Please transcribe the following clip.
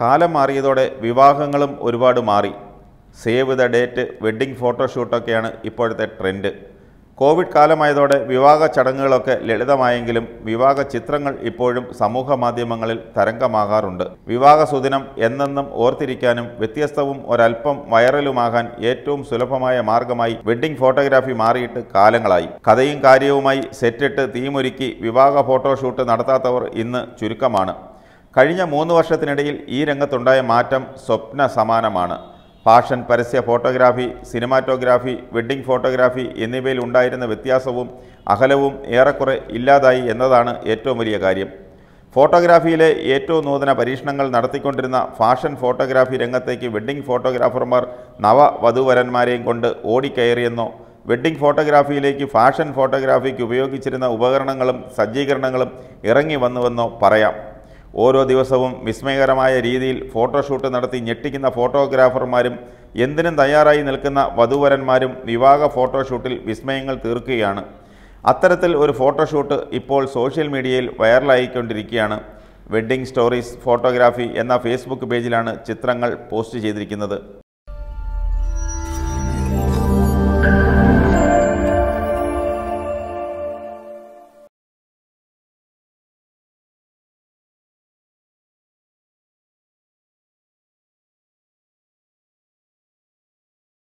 കാലം മാറിയതോടെ വിവാഹങ്ങളും ഒരുപാട് മാറി സേവ് ദ ഡേറ്റ് വെഡ്ഡിംഗ് ഫോട്ടോഷൂട്ടൊക്കെയാണ് ഇപ്പോഴത്തെ ട്രെൻഡ് കോവിഡ് കാലമായതോടെ വിവാഹ ചടങ്ങുകളൊക്കെ ലളിതമായെങ്കിലും വിവാഹ ചിത്രങ്ങൾ ഇപ്പോഴും സമൂഹ മാധ്യമങ്ങളിൽ തരംഗമാകാറുണ്ട് വിവാഹ സുദിനം എന്നെന്നും ഓർത്തിരിക്കാനും വ്യത്യസ്തവും ഒരല്പം വൈറലുമാകാൻ ഏറ്റവും സുലഭമായ മാർഗമായി വെഡ്ഡിംഗ് ഫോട്ടോഗ്രാഫി മാറിയിട്ട് കാലങ്ങളായി കഥയും കാര്യവുമായി സെറ്റിട്ട് തീമൊരുക്കി വിവാഹ ഫോട്ടോഷൂട്ട് നടത്താത്തവർ ഇന്ന് ചുരുക്കമാണ് കഴിഞ്ഞ മൂന്ന് വർഷത്തിനിടയിൽ ഈ രംഗത്തുണ്ടായ മാറ്റം സ്വപ്ന സമാനമാണ് ഫാഷൻ പരസ്യ ഫോട്ടോഗ്രാഫി സിനിമാറ്റോഗ്രാഫി വെഡ്ഡിംഗ് ഫോട്ടോഗ്രാഫി എന്നിവയിൽ ഉണ്ടായിരുന്ന വ്യത്യാസവും അകലവും ഏറെക്കുറെ ഇല്ലാതായി എന്നതാണ് ഏറ്റവും വലിയ കാര്യം ഫോട്ടോഗ്രാഫിയിലെ ഏറ്റവും നൂതന പരീക്ഷണങ്ങൾ നടത്തിക്കൊണ്ടിരുന്ന ഫാഷൻ ഫോട്ടോഗ്രാഫി രംഗത്തേക്ക് വെഡ്ഡിംഗ് ഫോട്ടോഗ്രാഫർമാർ നവ വധുവരന്മാരെയും കൊണ്ട് ഓടിക്കയറിയെന്നോ വെഡ്ഡിംഗ് ഫോട്ടോഗ്രാഫിയിലേക്ക് ഫാഷൻ ഫോട്ടോഗ്രാഫിക്ക് ഉപയോഗിച്ചിരുന്ന ഉപകരണങ്ങളും സജ്ജീകരണങ്ങളും ഇറങ്ങി വന്നുവെന്നോ പറയാം ഓരോ ദിവസവും വിസ്മയകരമായ രീതിയിൽ ഫോട്ടോഷൂട്ട് നടത്തി ഞെട്ടിക്കുന്ന ഫോട്ടോഗ്രാഫർമാരും എന്തിനും തയ്യാറായി നിൽക്കുന്ന വധുവരന്മാരും വിവാഹ ഫോട്ടോഷൂട്ടിൽ വിസ്മയങ്ങൾ തീർക്കുകയാണ് അത്തരത്തിൽ ഒരു ഫോട്ടോഷൂട്ട് ഇപ്പോൾ സോഷ്യൽ മീഡിയയിൽ വൈറലായിക്കൊണ്ടിരിക്കുകയാണ് വെഡ്ഡിംഗ് സ്റ്റോറീസ് ഫോട്ടോഗ്രാഫി എന്ന ഫേസ്ബുക്ക് പേജിലാണ് ചിത്രങ്ങൾ പോസ്റ്റ് ചെയ്തിരിക്കുന്നത്